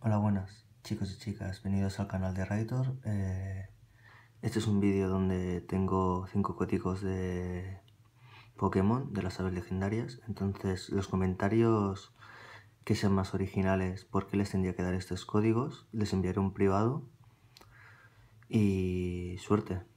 Hola buenas chicos y chicas, bienvenidos al canal de Raitor. Eh, este es un vídeo donde tengo 5 códigos de Pokémon, de las aves legendarias. Entonces los comentarios que sean más originales, por qué les tendría que dar estos códigos, les enviaré un privado. Y suerte.